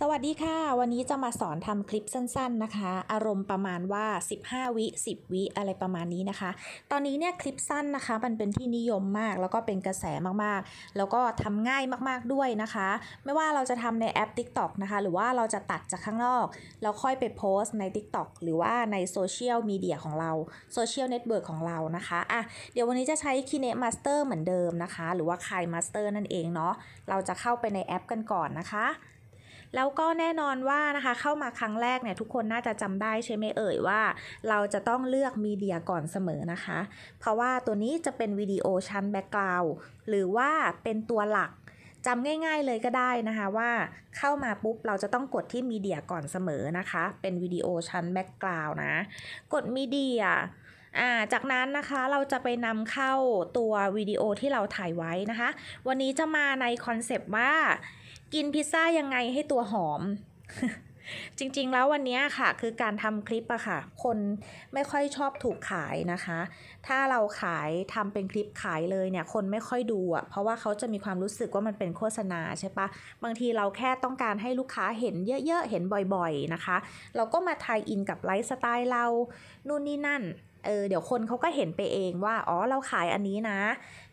สวัสดีค่ะ วันนี้จะมาสอนทำคลิปสั้นๆนะคะ อารมณ์ประมาณว่า 15 วิ10 วิ อะไรประมาณนี้นะคะ ตอนนี้เนี่ยคลิปสั้นนะคะ มันเป็นที่นิยมมาก แล้วก็เป็นกระแสมากๆ แล้วก็ทำง่ายมากๆด้วยนะคะ ไม่ว่าเราจะทำในแอป TikTok นะคะ หรือว่าเราจะตัดจากข้างนอกแล้วค่อยไปโพสต์ใน TikTok หรือว่าในโซเชียลมีเดียของเรา โซเชียลเน็ตเวิร์กของเรา นะคะอ่ะเดี๋ยววันนี้จะใช้ Kine Master เหมือนเดิมนะคะ หรือว่า k ม i Master นั่นเองเนาะ เราจะเข้าไปในแอปกันก่อนนะคะแล้วก็แน่นอนว่านะคะเข้ามาครั้งแรกเนี่ยทุกคนน่าจะจำได้ใช่ไหมเอ่ยว่า เราจะต้องเลือกมีเดียก่อนเสมอนะคะ เพราะว่าตัวนี้จะเป็นวิดีโอชั้นแบ็กกราวด์หรือว่าเป็นตัวหลักจำง่าย ๆเลยก็ได้นะคะว่าเข้ามาปุ๊บเราจะต้องกดที่มีเดียก่อนเสมอนะคะ เป็นวิดีโอชั้นแบ็กกราวน์นะกดมีเดียาจากนั้นนะคะเราจะไปนำเข้าตัววิดีโอที่เราถ่ายไว้นะคะ วันนี้จะมาในคอนเซปต์ว่ากินพิซซ่ายังไงให้ตัวหอม จริงๆแล้ววันนี้ค่ะคือการทำคลิปอะค่ะ คนไม่ค่อยชอบถูกขายนะคะ ถ้าเราขายทำเป็นคลิปขายเลยเนี่ยคนไม่ค่อยดูอะเพราะว่าเขาจะมีความรู้สึกว่ามันเป็นโฆษณาใช่ปะบางทีเราแค่ต้องการให้ลูกค้าเห็นเยอะๆเห็นบ่อยๆนะคะ เราก็มาทายอินกับไลฟ์สไตล์เรา นู่นนี่นั่นเออเดี๋ยวคนเขาก็เห็นไปเองว่าอ๋อเราขายอันนี้นะ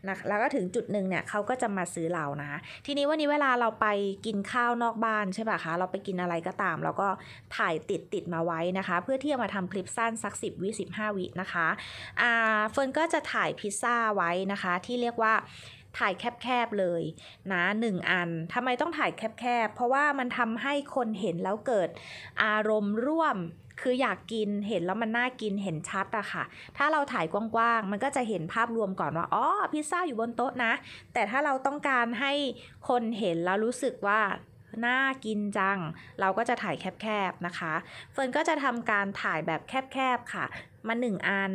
นะแล้วก็ถึงจุดหนึ่งเนี่ยเขาก็จะมาซื้อเรานะ ทีนี้วันนี้เวลาเราไปกินข้าวนอกบ้านใช่ป่ะคะ เราไปกินอะไรก็ตามเราก็ถ่ายติดติดมาไว้นะคะ เพื่อที่จะมาทำคลิปสั้นสัก10วิ15 วินะคะ อ่าเฟิร์นก็จะถ่ายพิซซ่าไว้นะคะ ที่เรียกว่าถ่ายแคบๆเลยนะหนึ่งอันทำไมต้องถ่ายแคบๆเพราะว่ามันทำให้คนเห็นแล้วเกิดอารมณ์ร่วมคืออยากกิน เห็นแล้วมันน่ากินเห็นชัดอะค่ะ ถ้าเราถ่ายกว้างๆ มันก็จะเห็นภาพรวมก่อนว่า อ๋อ พิซซ่าอยู่บนโต๊ะนะ แต่ถ้าเราต้องการให้คนเห็นแล้วรู้สึกว่า น่ากินจัง เราก็จะถ่ายแคบๆ นะคะ เฟิร์นก็จะทำการถ่ายแบบแคบๆ ค่ะ มาหนึ่งอัน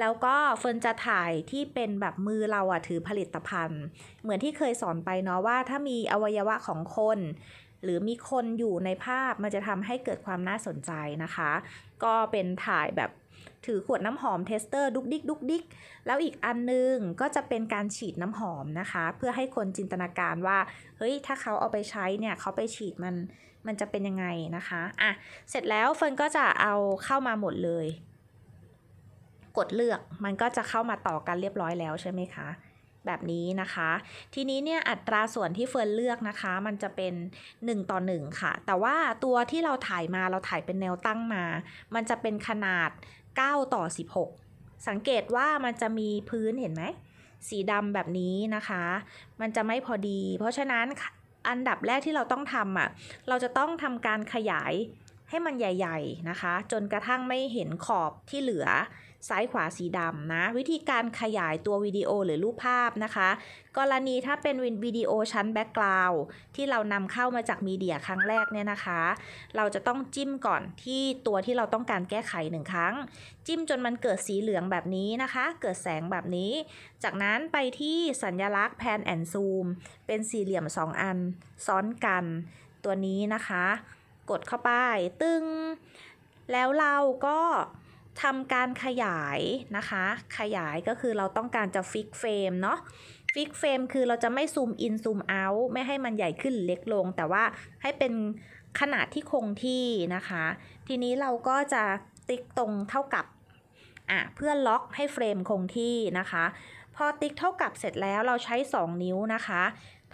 แล้วก็เฟิร์นจะถ่ายที่เป็นแบบมือเราอะถือผลิตภัณฑ์ เหมือนที่เคยสอนไปเนาะว่าถ้ามีอวัยวะของคนหรือมีคนอยู่ในภาพมันจะทำให้เกิดความน่าสนใจนะคะ ก็เป็นถ่ายแบบถือขวดน้ำหอมเทสเตอร์ดุกดิกดุกดิกแล้วอีกอันนึงก็จะเป็นการฉีดน้ำหอมนะคะ เพื่อให้คนจินตนาการว่าเฮ้ยถ้าเขาเอาไปใช้เนี่ยเขาไปฉีดมันมันจะเป็นยังไงนะคะอ่ะเสร็จแล้วเฟิร์นก็จะเอาเข้ามาหมดเลย กดเลือกมันก็จะเข้ามาต่อกันเรียบร้อยแล้วใช่ไหมคะแบบนี้นะคะ ทีนี้เนี่ยอัตราส่วนที่เฟิร์นเลือกนะคะ มันจะเป็น1ต่อ1ค่ะ แต่ว่าตัวที่เราถ่ายมาเราถ่ายเป็นแนวตั้งมา มันจะเป็นขนาด9ต่อ 16 สังเกตว่ามันจะมีพื้นเห็นไหม สีดำแบบนี้นะคะ มันจะไม่พอดีเพราะฉะนั้นอันดับแรกที่เราต้องทำอะ่ะเราจะต้องทำการขยายให้มันใหญ่ๆนะคะ จนกระทั่งไม่เห็นขอบที่เหลือซ้ายขวาสีดำนะ วิธีการขยายตัววิดีโอหรือรูปภาพนะคะ กรณีถ้าเป็นวิดีโอชั้นแบ็กกราวที่เรานำเข้ามาจากมีเดียครั้งแรกเนี่ยนะคะ เราจะต้องจิ้มก่อนที่ตัวที่เราต้องการแก้ไขหนึ่งครั้ง จิ้มจนมันเกิดสีเหลืองแบบนี้นะคะ เกิดแสงแบบนี้ จากนั้นไปที่สัญญลักษณ์แพนแอนซูม เป็นสี่เหลี่ยม 2 อันซ้อนกันตัวนี้นะคะ กดเข้าไป ตึงแล้วเราก็ทำการขยายนะคะ ขยายก็คือเราต้องการจะฟิกเฟรมเนาะ ฟิกเฟรมคือเราจะไม่ซูมอินซูมเอาท์ไม่ให้มันใหญ่ขึ้นเล็กลง แต่ว่าให้เป็นขนาดที่คงที่นะคะ ทีนี้เราก็จะติ๊กตรงเท่ากับ อ่ะ เพื่อล็อกให้เฟรมคงที่นะคะ พอติ๊กเท่ากับเสร็จแล้วเราใช้ 2 นิ้วนะคะ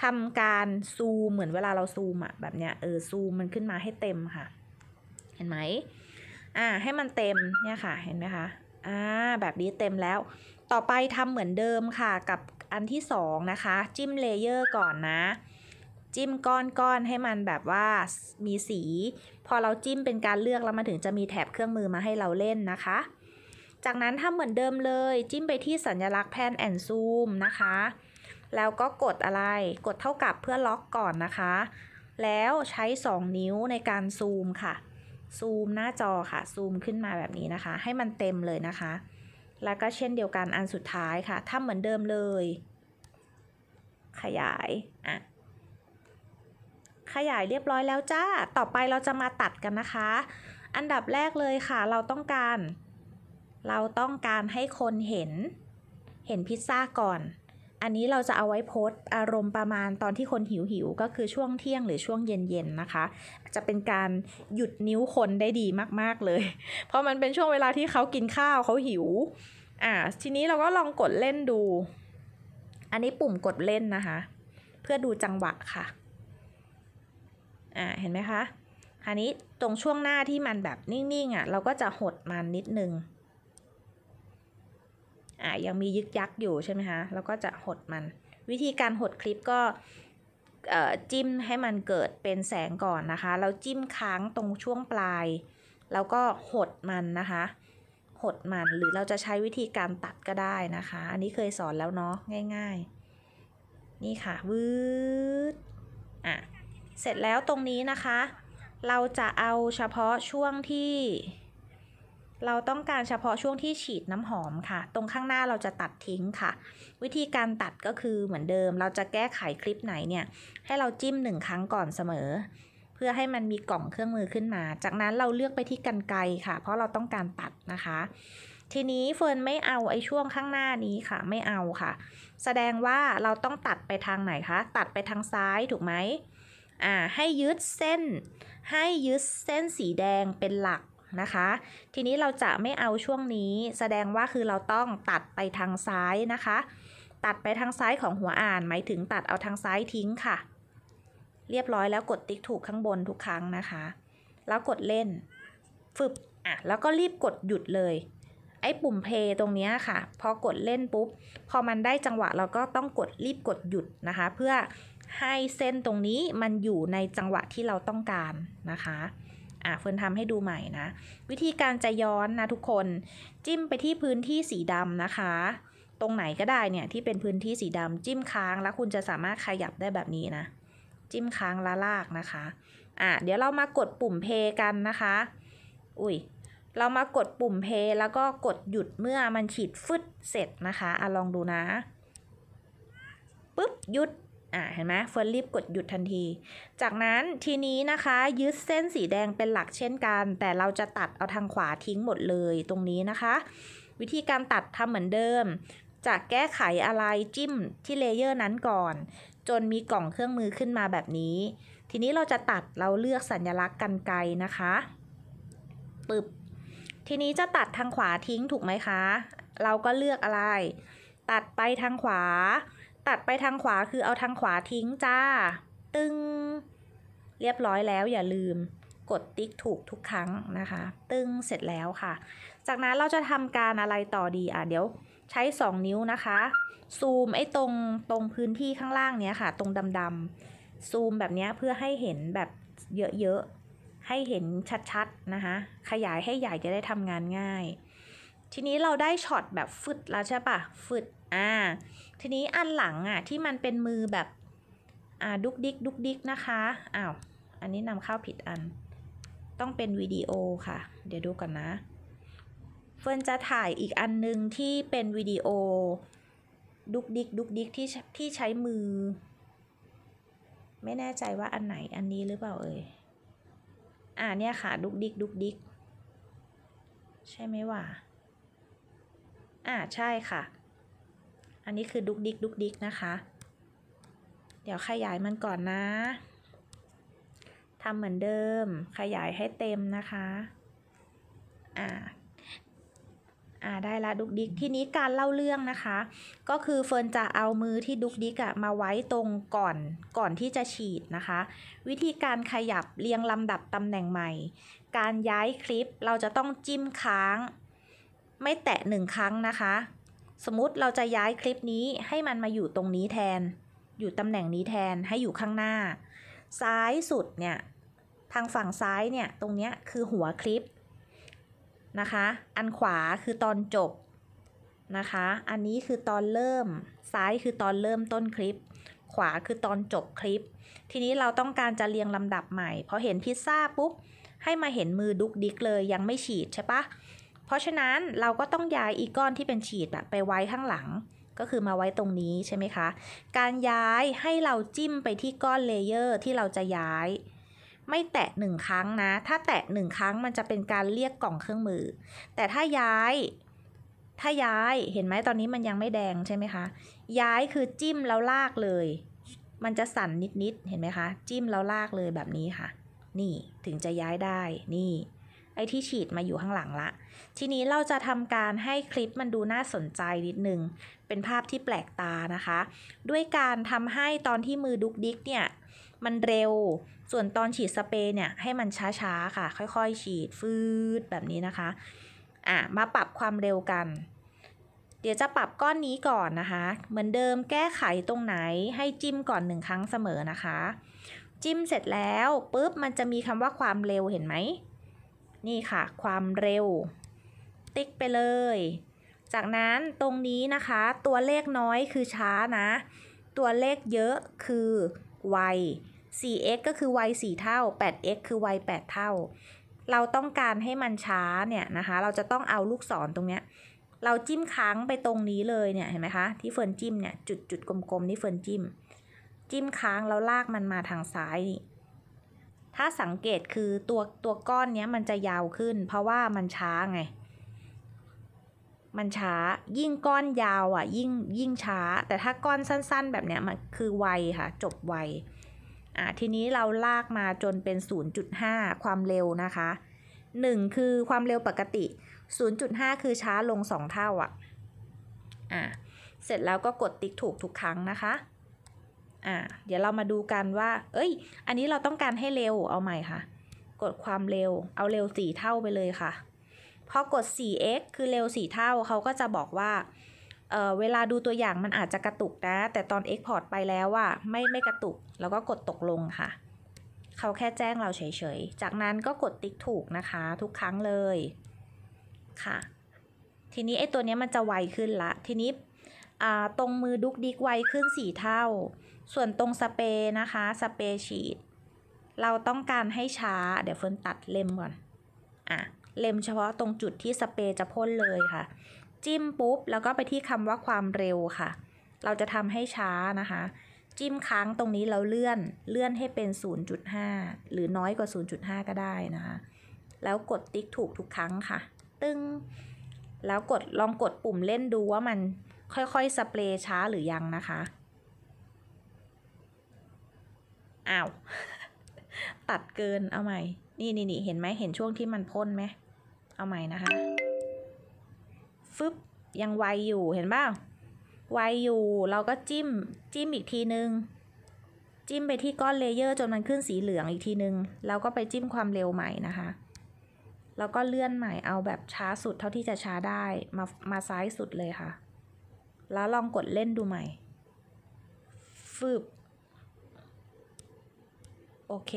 ทำการซูมเหมือนเวลาเราซูมอะแบบเนี้ย เออ ซูมมันขึ้นมาให้เต็มค่ะ เห็นไหมอ่าให้มันเต็ม เนี่ยค่ะเห็นไหมคะอ่าแบบนี้เต็มแล้ว ต่อไปทำเหมือนเดิมค่ะกับอันที่สองนะคะจิ้มเลเยอร์ก่อนนะจิ้มก้อนก้อนให้มันแบบว่ามีสี พอเราจิ้มเป็นการเลือก แล้วมันถึงจะมีแถบเครื่องมือมาให้เราเล่นนะคะ จากนั้นทำเหมือนเดิมเลยจิ้มไปที่สัญลักษณ์แพนแอนซูมนะคะ แล้วก็กดอะไรกดเท่ากับเพื่อล็อกก่อนนะคะ แล้วใช้ 2 นิ้วในการซูมค่ะซูมหน้าจอค่ะ ซูมขึ้นมาแบบนี้นะคะ ให้มันเต็มเลยนะคะ แล้วก็เช่นเดียวกันอันสุดท้ายค่ะทำเหมือนเดิมเลย ขยาย อ่ะ ขยายเรียบร้อยแล้วจ้า ต่อไปเราจะมาตัดกันนะคะ อันดับแรกเลยค่ะ เราต้องการ เราต้องการให้คนเห็น เห็นพิซซ่าก่อนอันนี้เราจะเอาไว้โพสอารมณ์ประมาณตอนที่คนหิวหิวก็คือช่วงเที่ยงหรือช่วงเย็นๆนะคะจะเป็นการหยุดนิ้วคนได้ดีมากๆเลย เพราะมันเป็นช่วงเวลาที่เขากินข้าวเขาหิวอ่าทีนี้เราก็ลองกดเล่นดู อันนี้ปุ่มกดเล่นนะคะ เพื่อดูจังหวะค่ะอ่าเห็นไหมคะอันนี้ตรงช่วงหน้าที่มันแบบนิ่งๆอะ่ะเราก็จะหดมันนิดนึงอ่ะยังมียึกยักอยู่ ใช่ไหมคะแล้วก็จะหดมัน วิธีการหดคลิปก็จิ้มให้มันเกิดเป็นแสงก่อนนะคะแล้วจิ้มค้างตรงช่วงปลาย แล้วก็หดมันนะคะ หดมันหรือเราจะใช้วิธีการตัดก็ได้นะคะ อันนี้เคยสอนแล้วเนาะง่าย ๆ นี่ค่ะวืดอ่ะ เสร็จแล้วตรงนี้นะคะ เราจะเอาเฉพาะช่วงที่เราต้องการเฉพาะช่วงที่ฉีดน้ำหอมค่ะ ตรงข้างหน้าเราจะตัดทิ้งค่ะ วิธีการตัดก็คือเหมือนเดิม เราจะแก้ไขคลิปไหนเนี่ย ให้เราจิ้มหนึ่งครั้งก่อนเสมอ เพื่อให้มันมีกล่องเครื่องมือขึ้นมา จากนั้นเราเลือกไปที่กันไกค่ะ เพราะเราต้องการตัดนะคะ ทีนี้เฟิร์นไม่เอาไอ้ช่วงข้างหน้านี้ค่ะ ไม่เอาค่ะ แสดงว่าเราต้องตัดไปทางไหนคะ ตัดไปทางซ้ายถูกไหมอ่า ให้ยึดเส้น ให้ยึดเส้นสีแดงเป็นหลักนะคะทีนี้เราจะไม่เอาช่วงนี้แสดงว่าคือเราต้องตัดไปทางซ้ายนะคะ ตัดไปทางซ้ายของหัวอ่านหมายถึงตัดเอาทางซ้ายทิ้งค่ะ เรียบร้อยแล้วกดติ๊กถูกข้างบนทุกครั้งนะคะ แล้วกดเล่นฝึบอ่ะแล้วก็รีบกดหยุดเลย ไอ้ปุ่มเพย์ตรงนี้ค่ะพอกดเล่นปุ๊บพอมันได้จังหวะเราก็ต้องกดรีบกดหยุดนะคะ เพื่อให้เส้นตรงนี้มันอยู่ในจังหวะที่เราต้องการนะคะอ่ะเฟิร์นทำให้ดูใหม่นะวิธีการจะย้อนนะทุกคนจิ้มไปที่พื้นที่สีดำนะคะ ตรงไหนก็ได้เนี่ยที่เป็นพื้นที่สีดำจิ้มค้างแล้วคุณจะสามารถขยับได้แบบนี้นะจิ้มค้างละลากนะคะอ่ะเดี๋ยวเรามากดปุ่มเพย์กันนะคะ อุ้ยเรามากดปุ่มเพย์แล้วก็กดหยุดเมื่อมันฉีดฟึดเสร็จนะคะอ่ะลองดูนะปึ๊บหยุดอ่าเห็นไหมเฟิร์นรีบกดหยุดทันที จากนั้นทีนี้นะคะ ยึดเส้นสีแดงเป็นหลักเช่นกัน แต่เราจะตัดเอาทางขวาทิ้งหมดเลยตรงนี้นะคะ วิธีการตัดทำเหมือนเดิมจะแก้ไขอะไรจิ้มที่เลเยอร์นั้นก่อน จนมีกล่องเครื่องมือขึ้นมาแบบนี้ ทีนี้เราจะตัดเราเลือกสัญลักษณ์กันไกลนะคะปึบทีนี้จะตัดทางขวาทิ้งถูกไหมคะ เราก็เลือกอะไร ตัดไปทางขวาตัดไปทางขวาคือเอาทางขวาทิ้งจ้า ตึงเรียบร้อยแล้ว อย่าลืมกดติ๊กถูกทุกครั้งนะคะ ตึงเสร็จแล้วค่ะ จากนั้นเราจะทำการอะไรต่อดี อ่ะเดี๋ยวใช้ 2 นิ้วนะคะ ซูมไอ้ตรงตรงพื้นที่ข้างล่างเนี้ยค่ะ ตรงดำๆซูมแบบนี้เพื่อให้เห็นแบบเยอะๆ ให้เห็นชัดๆนะคะ ขยายให้ใหญ่จะได้ทำงานง่ายทีนี้เราได้ช็อตแบบฟึดแล้วใช่ปะฟึด อ่า ทีนี้อันหลังอ่ะที่มันเป็นมือแบบ อ่าดุกดิกดุกดิกนะคะ อ้าว อันนี้นำเข้าผิดอัน ต้องเป็นวิดีโอค่ะ เดี๋ยวดูก่อนนะ เฟิร์นจะถ่ายอีกอันหนึ่งที่เป็นวิดีโอ ดุกดิกดุกดิกที่ที่ใช้มือ ไม่แน่ใจว่าอันไหนอันนี้หรือเปล่าเอ่ยอ่าเนี่ยค่ะดุกดิกดุกดิกใช่ไหมวะอ่าใช่ค่ะ อันนี้คือดุกดิกดุกดิกนะคะ เดี๋ยวขยายมันก่อนนะ ทำเหมือนเดิมขยายให้เต็มนะคะ อ่า่าได้ละดุกดิกทีนี้การเล่าเรื่องนะคะ ก็คือเฟิร์นจะเอามือที่ดุกดิกอะมาไว้ตรงก่อน ก่อนที่จะฉีดนะคะ วิธีการขยับเรียงลำดับตำแหน่งใหม่ การย้ายคลิปเราจะต้องจิ้มค้างไม่แตะหนึ่งครั้งนะคะ สมมติเราจะย้ายคลิปนี้ให้มันมาอยู่ตรงนี้แทน อยู่ ตำแหน่งนี้แทน ให้อยู่ข้างหน้า ซ้ายสุด เนี่ย ทางฝั่งซ้ายเนี่ย ตรงเนี้ยคือหัวคลิปนะคะ อันขวาคือตอนจบนะคะ อันนี้คือตอนเริ่ม ซ้ายคือตอนเริ่มต้นคลิป ขวาคือตอนจบคลิป ทีนี้เราต้องการจะเรียงลำดับใหม่พอเห็นพิซซ่าปุ๊บ ให้มาเห็นมือดุกดิกเลย ยังไม่ฉีดใช่ปะเพราะฉะนั้นเราก็ต้องย้ายอีก้อนที่เป็นฉีดไปไว้ข้างหลัง ก็คือมาไว้ตรงนี้ ใช่ไหมคะ การย้ายให้เราจิ้มไปที่ก้อนเลเยอร์ที่เราจะย้าย ไม่แตะหนึ่งครั้งนะ ถ้าแตะหนึ่งครั้งมันจะเป็นการเรียกกล่องเครื่องมือ แต่ถ้าย้าย ถ้าย้ายเห็นไหมตอนนี้มันยังไม่แดงใช่ไหมคะ ย้ายคือจิ้มแล้วลากเลย มันจะสั่น นิด ๆ เห็นไหมคะ จิ้มแล้วลากเลยแบบนี้ค่ะ นี่ถึงจะย้ายได้ นี่ไอ้ที่ฉีดมาอยู่ข้างหลังละ ทีนี้เราจะทำการให้คลิปมันดูน่าสนใจนิดนึง เป็นภาพที่แปลกตานะคะ ด้วยการทำให้ตอนที่มือดุกดิกเนี่ย มันเร็ว ส่วนตอนฉีดสเปรย์เนี่ยให้มันช้าๆค่ะ ค่อยๆ ฉีดฟืดแบบนี้นะคะ อ่ะ มาปรับความเร็วกัน เดี๋ยวจะปรับก้อนนี้ก่อนนะคะ เหมือนเดิมแก้ไขตรงไหน ให้จิ้ม ก่อนหนึ่งครั้งเสมอนะคะ จิ้มเสร็จแล้วปุ๊บมันจะมีคำว่าความเร็วเห็นไหมนี่ค่ะความเร็ว ติ๊กไปเลย จากนั้นตรงนี้นะคะตัวเลขน้อยคือช้านะ ตัวเลขเยอะคือไว 4x ก็คือไว4เท่า 8x คือไว8เท่า เราต้องการให้มันช้าเนี่ยนะคะเราจะต้องเอาลูกศรตรงเนี้ยเราจิ้มค้างไปตรงนี้เลยเนี่ยเห็นไหมคะที่เฟิร์นจิ้มเนี่ยจุดจุดกลมๆ นี่เฟิร์นจิ้มจิ้มค้างแล้วลากมันมาทางซ้ายนี่ถ้าสังเกตคือตัวตัวก้อนเนี้ยมันจะยาวขึ้น เพราะว่ามันช้าไง มันช้ายิ่งก้อนยาวอ่ะยิ่งยิ่งช้าแต่ถ้าก้อนสั้นๆ แบบเนี้ยมันคือไวค่ะจบไวอ่ะทีนี้เราลากมาจนเป็น 0.5 ความเร็วนะคะ 1 คือความเร็วปกติ 0.5 คือช้าลง 2 เท่าอ่ะอ่ะเสร็จแล้วก็กดติ๊กถูกทุกครั้งนะคะ่าเดี๋ยวเรามาดูกันว่า เอ้ย อันนี้เราต้องการให้เร็ว เอาใหม่ค่ะ กดความเร็ว เอาเร็วสี่เท่าไปเลยค่ะ พอกด 4x คือเร็วสี่เท่าเขาก็จะบอกว่าเเวลาดูตัวอย่างมันอาจจะกระตุกนะ แต่ตอน Export ไปแล้วว่าไม่ไม่กระตุก แล้วก็กดตกลงค่ะ เขาแค่แจ้งเราเฉยๆ จากนั้นก็กดติ๊กถูกนะคะ ทุกครั้งเลย ค่ะ ทีนี้ไอ้ตัวนี้มันจะไวขึ้นละ ทีนี้ตรงมือดุกดิกไวขึ้น4เท่าส่วนตรงสเปรย์นะคะสเปรย์ฉีดเราต้องการให้ช้าเดี๋ยวเฟิร์นตัดเล็มก่อนอ่ะเล็มเฉพาะตรงจุดที่สเปรย์จะพ่นเลยค่ะ จิ้มปุ๊บแล้วก็ไปที่คำว่าความเร็วค่ะ เราจะทำให้ช้านะคะ จิ้มค้างตรงนี้เราเลื่อนเลื่อนให้เป็น 0.5 หรือน้อยกว่า 0.5 ก็ได้นะคะ แล้วกดติ๊กถูกทุกครั้งค่ะ ตึง้งแล้วกดลองกดปุ่มเล่นดูว่ามันค่อยๆสเปรย์ช้าหรือยังนะคะอ้าวตัดเกินเอาใหม่ นี่นี่นี่เห็นไหมเห็นช่วงที่มันพ่นไหมเอาใหม่นะคะ ฟึบยังไวอยู่ เห็นบ้างไวอยู่เราก็จิ้มจิ้มอีกทีนึง จิ้มไปที่ก้อนเลเยอร์จนมันขึ้นสีเหลืองอีกทีนึงเราก็ไปจิ้มความเร็วใหม่นะคะแล้วก็เลื่อนใหม่เอาแบบช้าสุดเท่าที่จะช้าได้มามาซ้ายสุดเลยค่ะ แล้วลองกดเล่นดูใหม่ ฟึบโอเค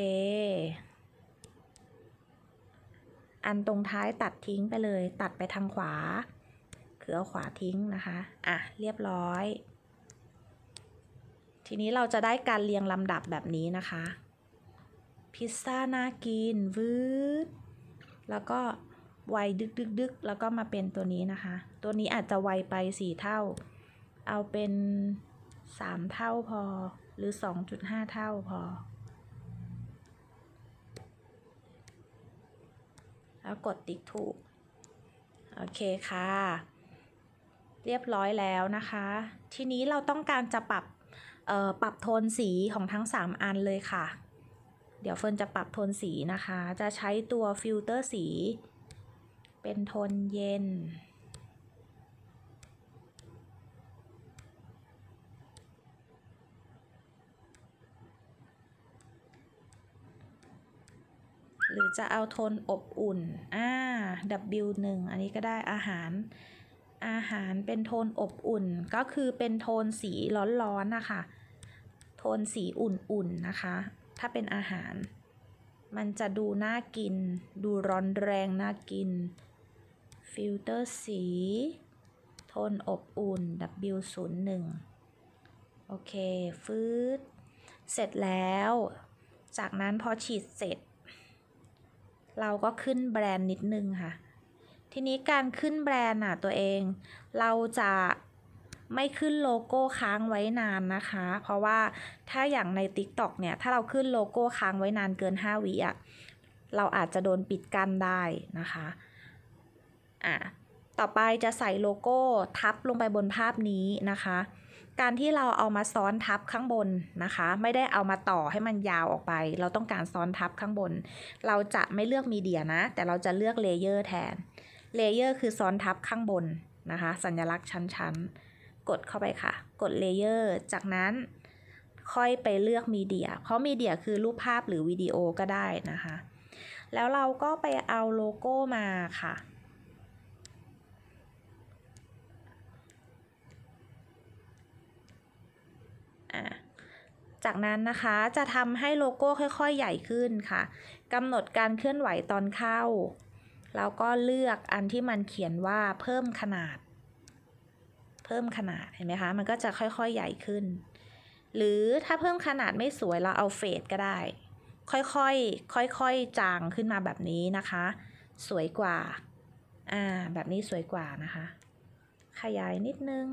อันตรงท้ายตัดทิ้งไปเลยตัดไปทางขวา คือเอาขวาทิ้งนะคะ อ่ะ เรียบร้อย ทีนี้เราจะได้การเรียงลำดับแบบนี้นะคะ พิซซ่าน่ากินวืด แล้วก็ไวดึกดึกดึกแล้วก็มาเป็นตัวนี้นะคะ ตัวนี้อาจจะไวไปสี่เท่า เอาเป็นสามเท่าพอ หรือสองจุดห้าเท่าพอแล้วกดติ๊กถูก โอเคค่ะ เรียบร้อยแล้วนะคะ ทีนี้เราต้องการจะปรับปรับโทนสีของทั้ง 3 อันเลยค่ะ เดี๋ยวเฟิร์นจะปรับโทนสีนะคะ จะใช้ตัวฟิลเตอร์สี เป็นโทนเย็นรือจะเอาโทนอบอุ่น อ่า W1 อันนี้ก็ได้อาหาร อาหารเป็นโทนอบอุ่น ก็คือเป็นโทนสีร้อนๆนะคะ โทนสีอุ่นๆนะคะ ถ้าเป็นอาหาร มันจะดูน่ากิน ดูร้อนแรงน่ากิน ฟิลเตอร์สี โทนอบอุ่น W01 โอเคฟืดเสร็จแล้ว จากนั้นพอฉีดเสร็จเราก็ขึ้นแบรนด์นิดนึงค่ะ ทีนี้การขึ้นแบรนด์อ่ะ ตัวเอง เราจะไม่ขึ้นโลโก้ค้างไว้นานนะคะ เพราะว่าถ้าอย่างใน TikTok เนี่ยถ้าเราขึ้นโลโก้ค้างไว้นานเกิน 5วิอ่ะเราอาจจะโดนปิดกั้นได้นะคะ อ่ะ ต่อไปจะใส่โลโก้ทับลงไปบนภาพนี้นะคะการที่เราเอามาซ้อนทับข้างบนนะคะ ไม่ได้เอามาต่อให้มันยาวออกไป เราต้องการซ้อนทับข้างบน เราจะไม่เลือกมีเดียนะ แต่เราจะเลือกเลเยอร์แทนเลเยอร์คือซ้อนทับข้างบนนะคะ สัญลักษณ์ชั้นๆกดเข้าไปค่ะ กดเลเยอร์จากนั้นค่อยไปเลือกมีเดียเพราะมีเดียคือรูปภาพหรือวิดีโอก็ได้นะคะ แล้วเราก็ไปเอาโลโก้มาค่ะจากนั้นนะคะจะทำให้โลโก้ค่อยๆ ใหญ่ขึ้นค่ะกำหนดการเคลื่อนไหวตอนเข้า แล้วก็เลือกอันที่มันเขียนว่าเพิ่มขนาด เพิ่มขนาด เห็นไหมคะ มันก็จะค่อยๆ ใหญ่ขึ้น หรือถ้าเพิ่มขนาดไม่สวยเราเอาเฟดก็ได้ ค่อยๆค่อยๆจางขึ้นมาแบบนี้นะคะ สวยกว่าอ่าแบบนี้สวยกว่านะคะ ขยายนิดนึง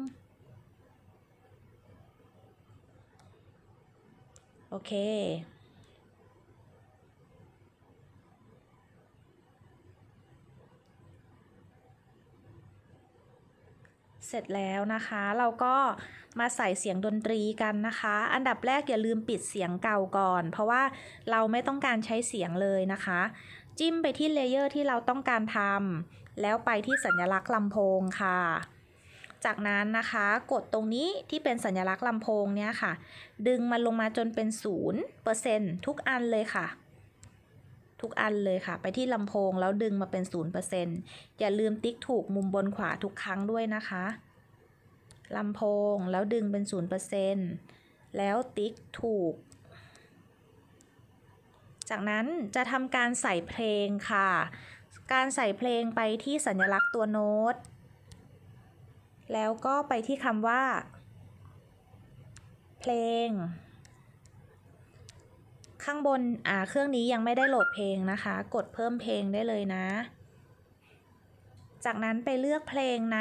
โอเค เสร็จแล้วนะคะเราก็มาใส่เสียงดนตรีกันนะคะ อันดับแรกอย่าลืมปิดเสียงเก่าก่อน เพราะว่าเราไม่ต้องการใช้เสียงเลยนะคะ จิ้มไปที่เลเยอร์ที่เราต้องการทำแล้วไปที่สัญลักษณ์ลำโพงค่ะจากนั้นนะคะกดตรงนี้ที่เป็นสัญลักษณ์ลำโพงเนี่ยค่ะ ดึงมันลงมาจนเป็น 0%ทุกอันเลยค่ะ ทุกอันเลยค่ะ ไปที่ลำโพงแล้วดึงมาเป็น0%อย่าลืมติ๊กถูกมุมบนขวาทุกครั้งด้วยนะคะลำโพงแล้วดึงเป็น 0%แล้วติ๊กถูก จากนั้นจะทำการใส่เพลงค่ะ การใส่เพลงไปที่สัญลักษณ์ตัวโน้ตแล้วก็ไปที่คำว่า เพลง ข้างบน อ่า เครื่องนี้ยังไม่ได้โหลดเพลงนะคะ กดเพิ่มเพลงได้เลยนะ จากนั้นไปเลือกเพลงใน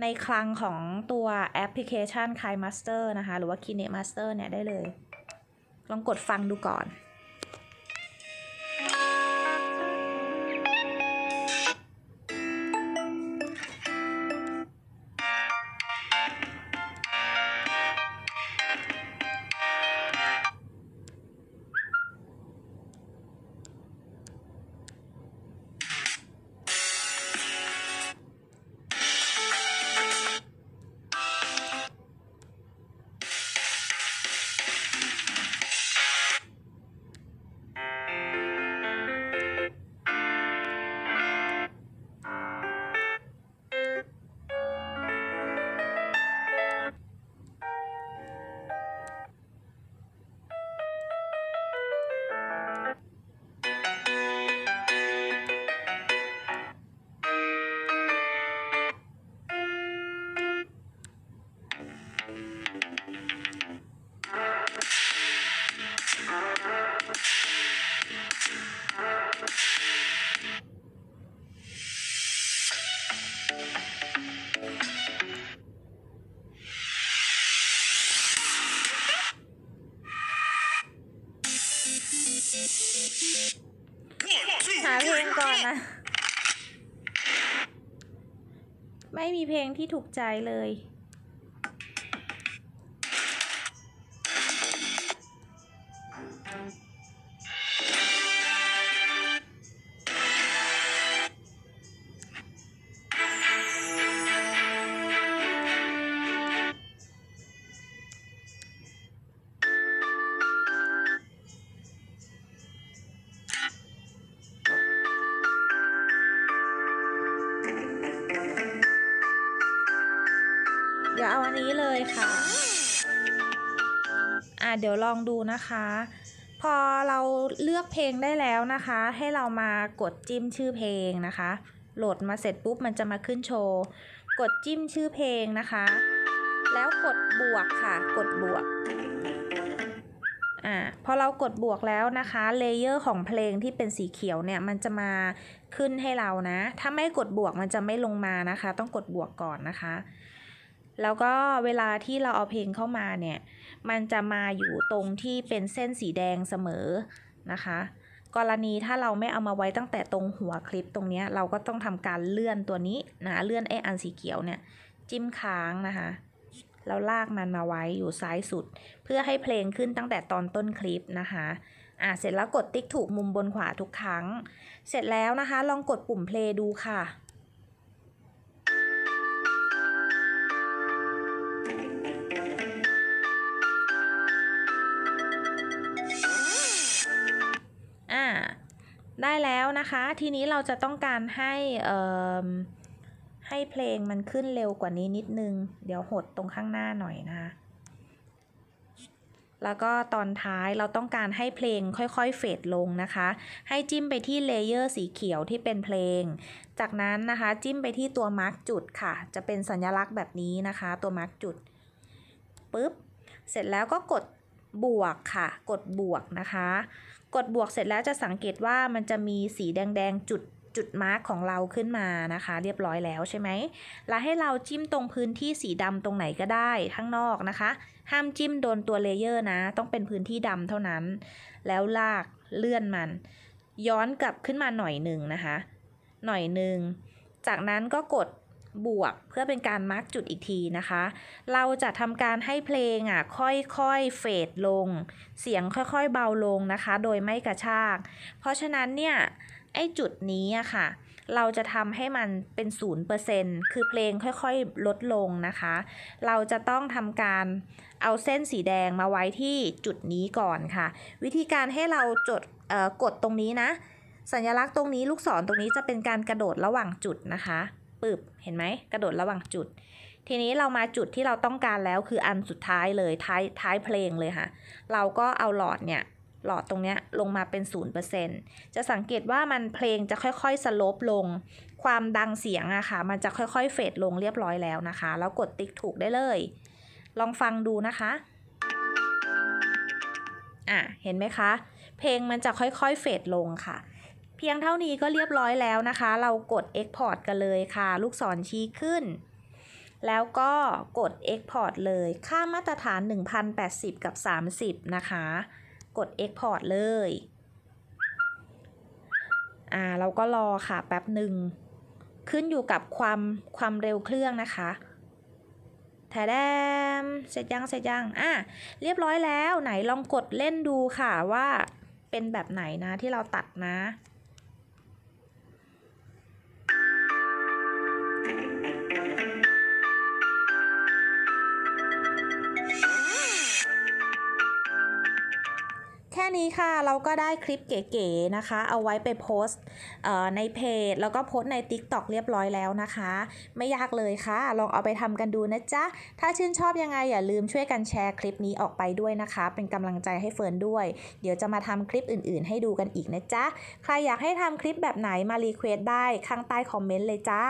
ในคลังของตัวแอปพลิเคชัน k i n e Master นะคะ หรือว่า Kine Master เนี่ยได้เลย ลองกดฟังดูก่อนมีเพลงที่ถูกใจเลยเดี๋ยวลองดูนะคะ พอเราเลือกเพลงได้แล้วนะคะ ให้เรามากดจิ้มชื่อเพลงนะคะโหลดมาเสร็จปุ๊บมันจะมาขึ้นโชว์กดจิ้มชื่อเพลงนะคะ แล้วกดบวกค่ะกดบวกอ่าพอเรากดบวกแล้วนะคะ เลเยอร์ของเพลงที่เป็นสีเขียวเนี่ยมันจะมาขึ้นให้เรานะ ถ้าไม่กดบวกมันจะไม่ลงมานะคะ ต้องกดบวกก่อนนะคะแล้วก็เวลาที่เราเอาเพลงเข้ามาเนี่ย มันจะมาอยู่ตรงที่เป็นเส้นสีแดงเสมอนะคะ กรณีถ้าเราไม่เอามาไว้ตั้งแต่ตรงหัวคลิปตรงนี้ เราก็ต้องทำการเลื่อนตัวนี้นะ เลื่อนไออันสีเขียวเนี่ย จิ้มค้างนะคะแล้วลากมันมาไว้อยู่ซ้ายสุด เพื่อให้เพลงขึ้นตั้งแต่ตอนต้นคลิปนะคะ อ่ะเสร็จแล้วกดติ๊กถูกมุมบนขวาทุกครั้ง เสร็จแล้วนะคะ ลองกดปุ่ม เพล์ดูค่ะได้แล้วนะคะ ทีนี้เราจะต้องการให้ให้เพลงมันขึ้นเร็วกว่านี้นิดนึง เดี๋ยวหดตรงข้างหน้าหน่อยนะคะแล้วก็ตอนท้ายเราต้องการให้เพลงค่อยๆเฟดลงนะคะ ให้จิ้มไปที่เลเยอร์สีเขียวที่เป็นเพลง จากนั้นนะคะจิ้มไปที่ตัวมาร์กจุดค่ะ จะเป็นสัญลักษณ์แบบนี้นะคะ ตัวมาร์กจุด ปึ๊บ เสร็จแล้วก็กดบวกค่ะ กดบวกนะคะกดบวกเสร็จแล้วจะสังเกตว่ามันจะมีสีแดงๆจุดจุดมาร์กของเราขึ้นมานะคะ เรียบร้อยแล้วใช่ไหม แล้วให้เราจิ้มตรงพื้นที่สีดำตรงไหนก็ได้ข้างนอกนะคะ ห้ามจิ้มโดนตัวเลเยอร์นะ ต้องเป็นพื้นที่ดำเท่านั้น แล้วลากเลื่อนมัน ย้อนกลับขึ้นมาหน่อยหนึ่งนะคะ หน่อยหนึ่ง จากนั้นก็กดบวกเพื่อเป็นการมาร์กจุดอีกทีนะคะ เราจะทำการให้เพลงอ่ะค่อยๆเฟดลง เสียงค่อยๆเบาลงนะคะโดยไม่กระชาก เพราะฉะนั้นเนี่ยไอ้จุดนี้อะค่ะเราจะทำให้มันเป็นศูน์เเปอรซ็์คือเพลงค่อยๆลดลงนะคะ เราจะต้องทำการเอาเส้นสีแดงมาไว้ที่จุดนี้ก่อนค่ะ วิธีการให้เราจดกดตรงนี้นะ สัญลักษณ์ตรงนี้ลูกศรตรงนี้จะเป็นการกระโดดระหว่างจุดนะคะปึบเห็นไหมกระโดดระหว่างจุด ทีนี้เรามาจุดที่เราต้องการแล้วคืออันสุดท้ายเลย ท้ายท้ายเพลงเลยค่ะ เราก็เอาหลอดเนี่ยหลอดตรงนี้ลงมาเป็น 0%จะสังเกตว่ามันเพลงจะค่อยๆสโลปลง ความดังเสียงอะค่ะ มันจะค่อยๆ เฟดลงเรียบร้อยแล้วนะคะ แล้วกดติ๊กถูกได้เลย ลองฟังดูนะคะ อ่ะเห็นไหมคะ เพลงมันจะค่อยๆเฟดลงค่ะพียงเท่านี้ก็เรียบร้อยแล้วนะคะ เรากด Export กันเลยค่ะ ลูกศรชี้ขึ้น แล้วก็กด Export เลย ค่ามาตรฐาน 1080 กับ 30 นะคะ กด Export เลย อ่าเราก็รอค่ะแป๊บหนึ่ง ขึ้นอยู่กับความความเร็วเครื่องนะคะ แถแดมเสร็จยังเสร็จยังอ่ะเรียบร้อยแล้ว ไหนลองกดเล่นดูค่ะว่าเป็นแบบไหนนะที่เราตัดนะค่ะเราก็ได้คลิปเก๋ๆนะคะ เอาไว้ไปโพสต์ในเพจแล้วก็โพสต์ใน TikTok เรียบร้อยแล้วนะคะ ไม่ยากเลยค่ะ ลองเอาไปทำกันดูนะจ๊ะ ถ้าชื่นชอบยังไง อย่าลืมช่วยกันแชร์คลิปนี้ออกไปด้วยนะคะ เป็นกำลังใจให้เฟิร์นด้วย เดี๋ยวจะมาทำคลิปอื่นๆให้ดูกันอีกนะจ๊ะ ใครอยากให้ทำคลิปแบบไหนมารีเควสได้ข้างใต้คอมเมนต์เลยจ้า